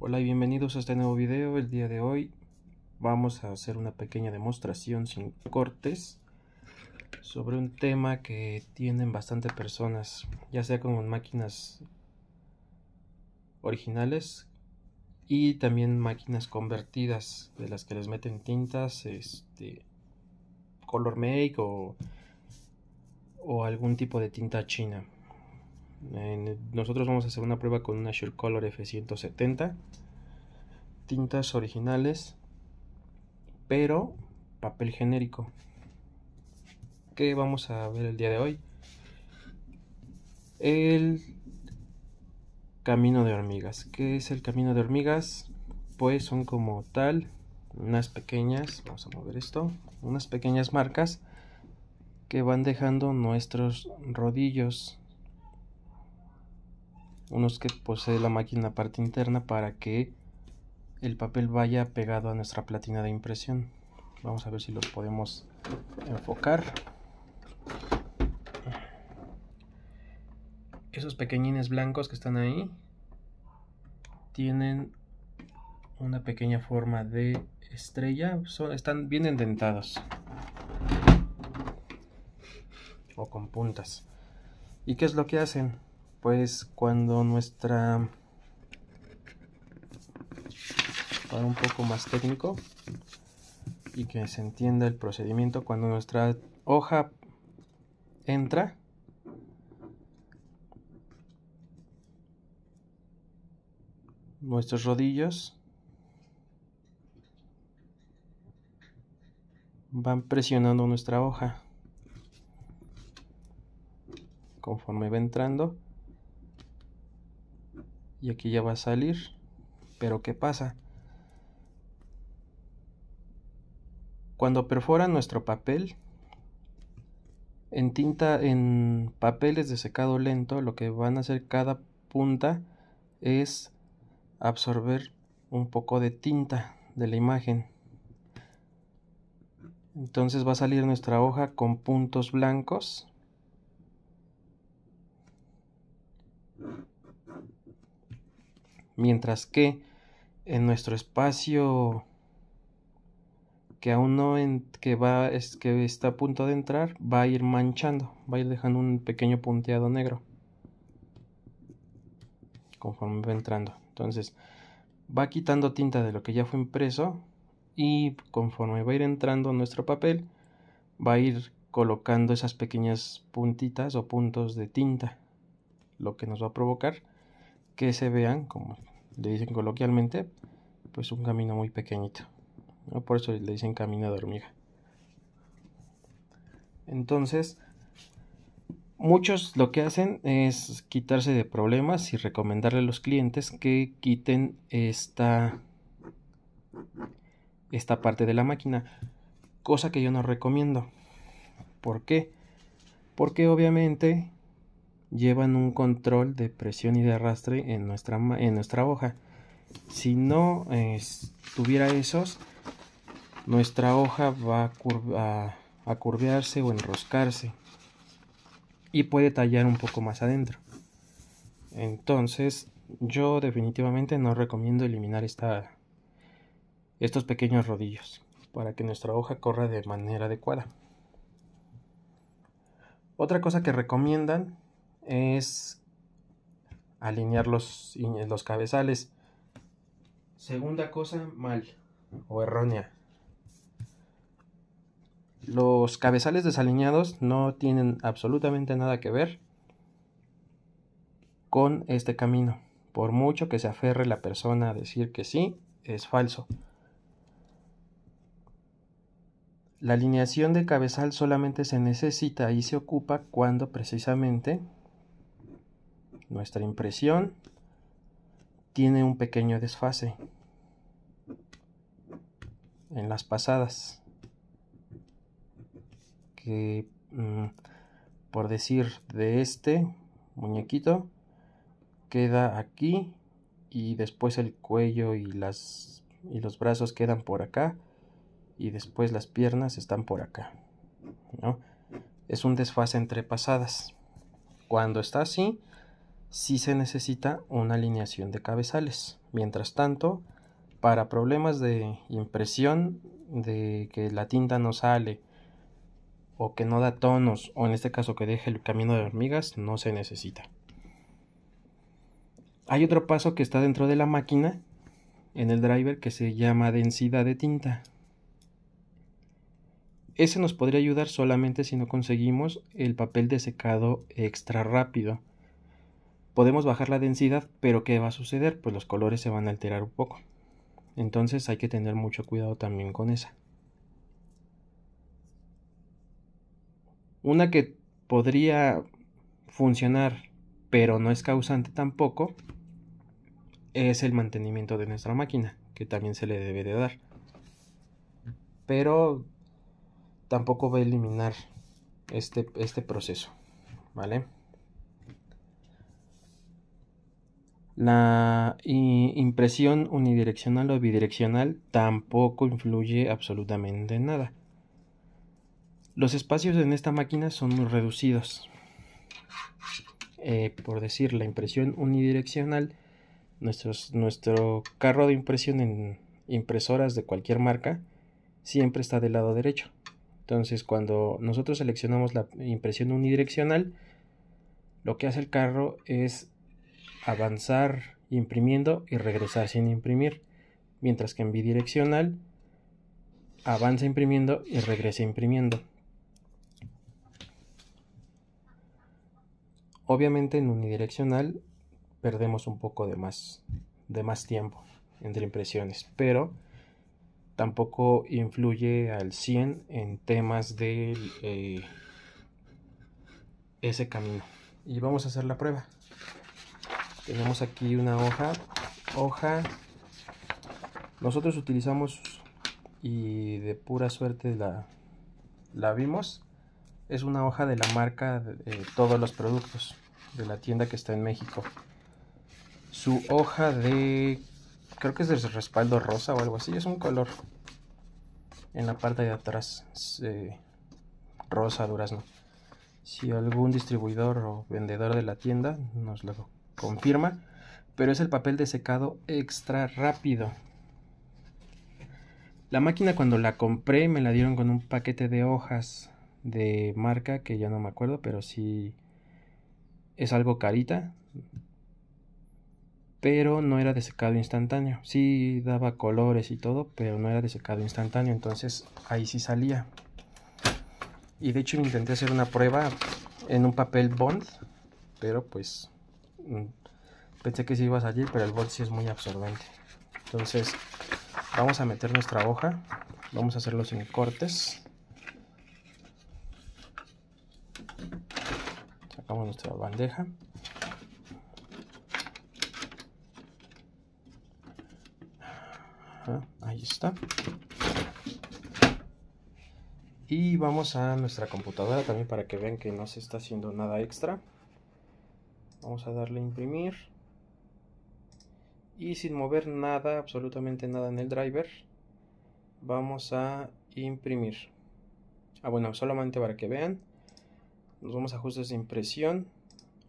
Hola y bienvenidos a este nuevo video. El día de hoy vamos a hacer una pequeña demostración sin cortes sobre un tema que tienen bastante personas, ya sea con máquinas originales y también máquinas convertidas de las que les meten tintas, este color make o algún tipo de tinta china nosotros vamos a hacer una prueba con una Color F170. Tintas originales, pero papel genérico. ¿Qué vamos a ver el día de hoy? El camino de hormigas. ¿Qué es el camino de hormigas? Pues son como tal unas pequeñas, vamos a mover esto, unas pequeñas marcas que van dejando nuestros rodillos unos que posee la máquina parte interna para que el papel vaya pegado a nuestra platina de impresión vamos a ver si los podemos enfocar esos pequeñines blancos que están ahí tienen una pequeña forma de estrella están bien indentados o con puntas y qué es lo que hacen pues cuando nuestra para un poco más técnico y que se entienda el procedimiento cuando nuestra hoja entra nuestros rodillos van presionando nuestra hoja conforme va entrando y aquí ya va a salir pero qué pasa cuando perforan nuestro papel en tinta en papeles de secado lento lo que van a hacer cada punta es absorber un poco de tinta de la imagen entonces va a salir nuestra hoja con puntos blancos Mientras que en nuestro espacio que aún no que va que está a punto de entrar va a ir manchando, va a ir dejando un pequeño punteado negro conforme va entrando. Entonces, va quitando tinta de lo que ya fue impreso y conforme va a ir entrando nuestro papel va a ir colocando esas pequeñas puntitas o puntos de tinta, lo que nos va a provocar que se vean, como le dicen coloquialmente, pues un camino muy pequeñito. Por eso le dicen camino de hormiga. Entonces, muchos lo que hacen es quitarse de problemas y recomendarle a los clientes que quiten esta, esta parte de la máquina. Cosa que yo no recomiendo. ¿Por qué? Porque obviamente llevan un control de presión y de arrastre en nuestra, en nuestra hoja. Si no tuviera esos, nuestra hoja va a, curvearse o enroscarse y puede tallar un poco más adentro. Entonces, yo definitivamente no recomiendo eliminar esta, estos pequeños rodillos para que nuestra hoja corra de manera adecuada. Otra cosa que recomiendan es alinear los, los cabezales. Segunda cosa, mal o errónea. Los cabezales desalineados no tienen absolutamente nada que ver con este camino. Por mucho que se aferre la persona a decir que sí, es falso. La alineación de cabezal solamente se necesita y se ocupa cuando precisamente nuestra impresión tiene un pequeño desfase en las pasadas que mm, por decir de este muñequito queda aquí y después el cuello y las y los brazos quedan por acá y después las piernas están por acá ¿no? es un desfase entre pasadas cuando está así si se necesita una alineación de cabezales. Mientras tanto, para problemas de impresión, de que la tinta no sale, o que no da tonos, o en este caso que deje el camino de hormigas, no se necesita. Hay otro paso que está dentro de la máquina, en el driver, que se llama densidad de tinta. Ese nos podría ayudar solamente si no conseguimos el papel de secado extra rápido podemos bajar la densidad, pero ¿qué va a suceder? Pues los colores se van a alterar un poco. Entonces hay que tener mucho cuidado también con esa. Una que podría funcionar, pero no es causante tampoco, es el mantenimiento de nuestra máquina, que también se le debe de dar. Pero tampoco va a eliminar este, este proceso, ¿vale? La impresión unidireccional o bidireccional tampoco influye absolutamente en nada. Los espacios en esta máquina son muy reducidos. Eh, por decir, la impresión unidireccional, nuestro carro de impresión en impresoras de cualquier marca siempre está del lado derecho. Entonces, cuando nosotros seleccionamos la impresión unidireccional, lo que hace el carro es avanzar imprimiendo y regresar sin imprimir, mientras que en bidireccional avanza imprimiendo y regresa imprimiendo. Obviamente en unidireccional perdemos un poco de más, de más tiempo entre impresiones, pero tampoco influye al 100 en temas de eh, ese camino. Y vamos a hacer la prueba tenemos aquí una hoja hoja nosotros utilizamos y de pura suerte la, la vimos es una hoja de la marca de, todos los productos de la tienda que está en México su hoja de creo que es de respaldo rosa o algo así es un color en la parte de atrás rosa durazno si algún distribuidor o vendedor de la tienda nos lo confirma, pero es el papel de secado extra rápido. La máquina cuando la compré me la dieron con un paquete de hojas de marca que ya no me acuerdo, pero sí es algo carita. Pero no era de secado instantáneo. Sí daba colores y todo, pero no era de secado instantáneo. Entonces ahí sí salía. Y de hecho intenté hacer una prueba en un papel bond, pero pues pensé que si ibas allí, pero el bol es muy absorbente. Entonces, vamos a meter nuestra hoja. Vamos a hacerlo sin cortes. Sacamos nuestra bandeja. Ah, ahí está. Y vamos a nuestra computadora también para que vean que no se está haciendo nada extra vamos a darle a imprimir y sin mover nada absolutamente nada en el driver vamos a imprimir ah bueno solamente para que vean nos vamos a ajustes de impresión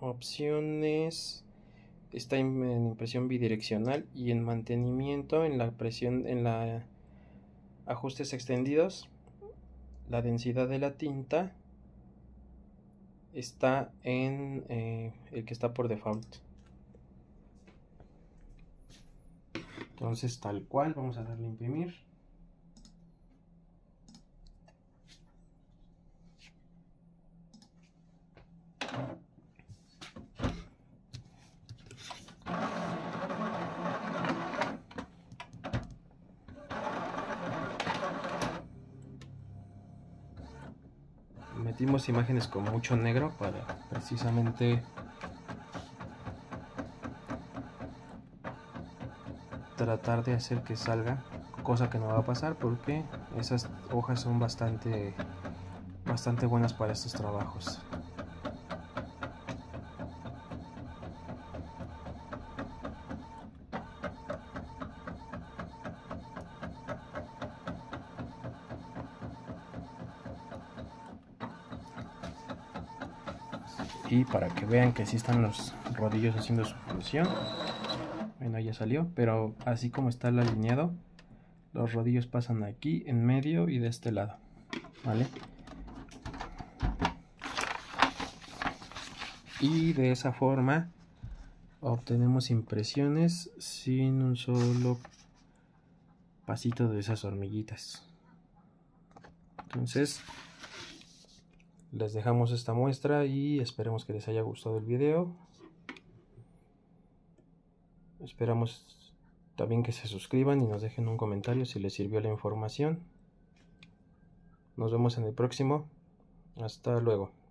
opciones está en, en impresión bidireccional y en mantenimiento en la presión en la ajustes extendidos la densidad de la tinta está en eh, el que está por default. Entonces, tal cual, vamos a darle imprimir. metimos imágenes con mucho negro para precisamente tratar de hacer que salga cosa que no va a pasar porque esas hojas son bastante bastante buenas para estos trabajos y para que vean que sí están los rodillos haciendo su función bueno ya salió pero así como está el alineado los rodillos pasan aquí en medio y de este lado vale y de esa forma obtenemos impresiones sin un solo pasito de esas hormiguitas entonces les dejamos esta muestra y esperemos que les haya gustado el video. Esperamos también que se suscriban y nos dejen un comentario si les sirvió la información. Nos vemos en el próximo. Hasta luego.